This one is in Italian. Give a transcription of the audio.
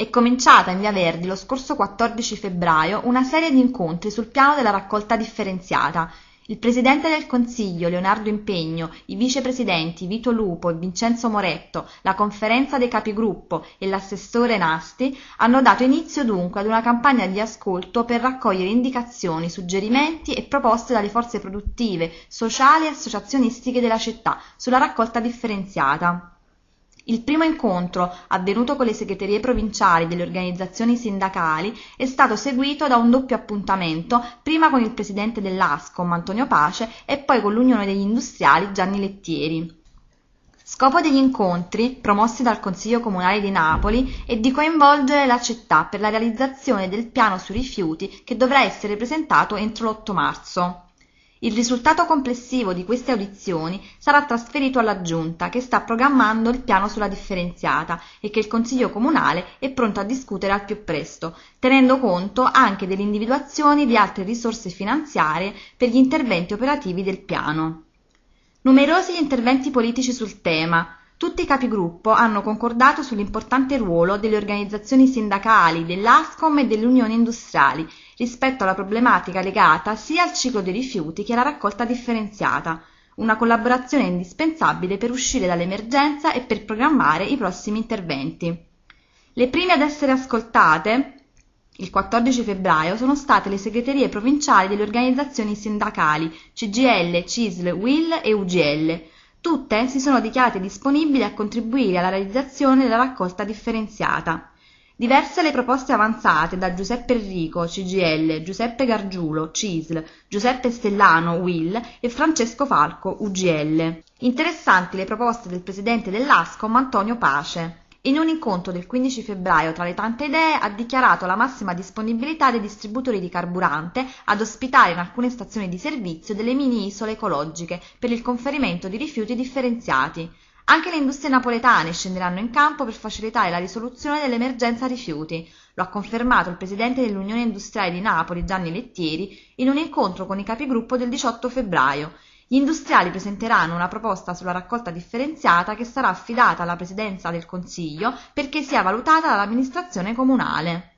È cominciata in Via Verdi lo scorso 14 febbraio una serie di incontri sul piano della raccolta differenziata. Il Presidente del Consiglio, Leonardo Impegno, i vicepresidenti Vito Lupo e Vincenzo Moretto, la conferenza dei capigruppo e l'assessore Nasti hanno dato inizio dunque ad una campagna di ascolto per raccogliere indicazioni, suggerimenti e proposte dalle forze produttive, sociali e associazionistiche della città sulla raccolta differenziata. Il primo incontro, avvenuto con le segreterie provinciali delle organizzazioni sindacali, è stato seguito da un doppio appuntamento, prima con il presidente dell'ASCOM Antonio Pace e poi con l'Unione degli Industriali Gianni Lettieri. Scopo degli incontri, promossi dal Consiglio Comunale di Napoli, è di coinvolgere la città per la realizzazione del piano sui rifiuti che dovrà essere presentato entro l'8 marzo. Il risultato complessivo di queste audizioni sarà trasferito alla Giunta, che sta programmando il piano sulla differenziata e che il Consiglio Comunale è pronto a discutere al più presto, tenendo conto anche dell'individuazione di altre risorse finanziarie per gli interventi operativi del piano. Numerosi gli interventi politici sul tema, tutti i capigruppo hanno concordato sull'importante ruolo delle organizzazioni sindacali, dell'ASCOM e delle unioni industriali rispetto alla problematica legata sia al ciclo dei rifiuti che alla raccolta differenziata, una collaborazione indispensabile per uscire dall'emergenza e per programmare i prossimi interventi. Le prime ad essere ascoltate il 14 febbraio sono state le segreterie provinciali delle organizzazioni sindacali CGL, CISL, WIL e UGL, Tutte si sono dichiarate disponibili a contribuire alla realizzazione della raccolta differenziata. Diverse le proposte avanzate da Giuseppe Enrico, CGL, Giuseppe Gargiulo, CISL, Giuseppe Stellano, WIL e Francesco Falco, UGL. Interessanti le proposte del presidente dell'ASCOM Antonio Pace. In un incontro del 15 febbraio, tra le tante idee, ha dichiarato la massima disponibilità dei distributori di carburante ad ospitare in alcune stazioni di servizio delle mini isole ecologiche per il conferimento di rifiuti differenziati. Anche le industrie napoletane scenderanno in campo per facilitare la risoluzione dell'emergenza rifiuti. Lo ha confermato il presidente dell'Unione Industriale di Napoli, Gianni Lettieri, in un incontro con i capigruppo del 18 febbraio. Gli industriali presenteranno una proposta sulla raccolta differenziata che sarà affidata alla Presidenza del Consiglio perché sia valutata dall'amministrazione comunale.